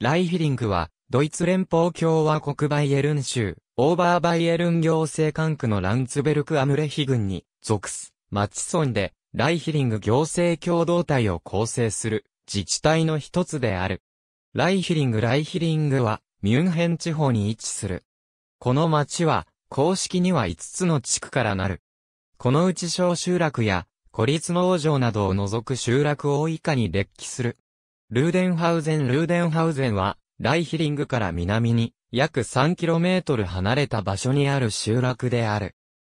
ライヒリングは、ドイツ連邦共和国バイエルン州、オーバーバイエルン行政管区のランツベルクアムレヒ郡に属す、マチソンで、ライヒリング行政共同体を構成する、自治体の一つである。ライヒリングライヒリングは、ミュンヘン地方に位置する。この町は、公式には5つの地区からなる。このうち小集落や、孤立農場などを除く集落を以下に列記する。ルーデンハウゼンルーデンハウゼンは、ライヒリングから南に、約 3km 離れた場所にある集落である。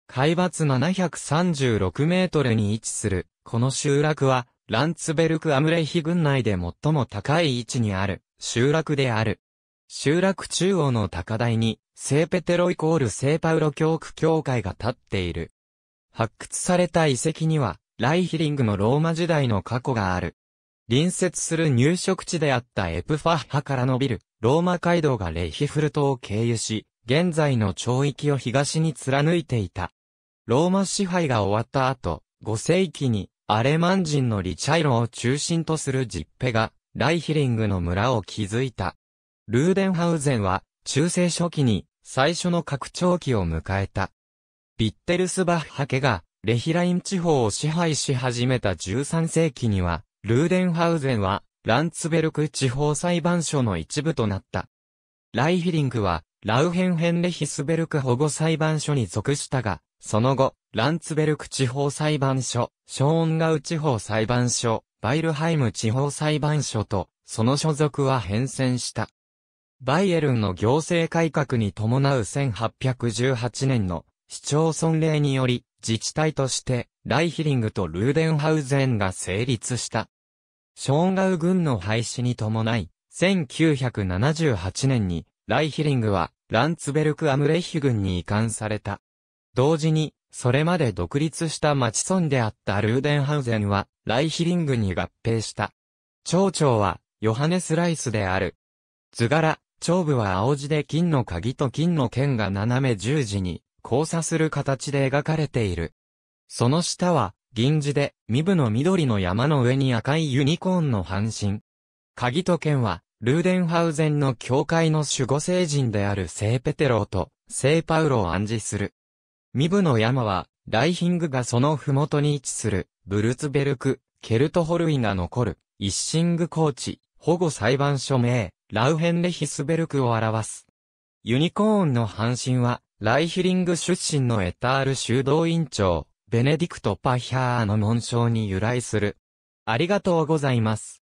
海抜 736m に位置する、この集落は、ランツベルクアムレヒ郡内で最も高い位置にある、集落である。集落中央の高台に、聖ペテロイコール聖パウロ教区教会が建っている。発掘された遺跡には、ライヒリングのローマ時代の過去がある。隣接する入植地であったエプファッハから伸びるローマ街道がレヒフルトを経由し、現在の町域を東に貫いていた。ローマ支配が終わった後、5世紀にアレマン人のリチャイロを中心とするジッペがライヒリングの村を築いた。ルーデンハウゼンは中世初期に最初の拡張期を迎えた。ビッテルスバッハ家がレヒライン地方を支配し始めた13世紀にはルーデンハウゼンは、ランツベルク地方裁判所の一部となった。ライヒリングは、ラウヘンヘンレヒスベルク保護裁判所に属したが、その後、ランツベルク地方裁判所、ショーンガウ地方裁判所、バイルハイム地方裁判所と、その所属は変遷した。バイエルンの行政改革に伴う1818年の市町村令により、自治体として、ライヒリングとルーデンハウゼンが成立した。ショーンガウ軍の廃止に伴い、1978年に、ライヒリングは、ランツベルク・アムレヒ軍に移管された。同時に、それまで独立した町村であったルーデンハウゼンは、ライヒリングに合併した。町長は、ヨハネス・ライスである。図柄、長部は青字で金の鍵と金の剣が斜め十字に、交差する形で描かれている。その下は、銀字で、身部の緑の山の上に赤いユニコーンの半身。鍵と剣は、ルーデンハウゼンの教会の守護聖人である聖ペテロと聖パウロを暗示する。身部の山は、ライヒングがその麓に位置する、ブルツベルク、ケルトホルイが残る、イッシングコーチ、保護裁判所名、ラウヘンレヒスベルクを表す。ユニコーンの半身は、ライヒリング出身のエタール修道院長、ベネディクト・パヒャーの紋章に由来する。ありがとうございます。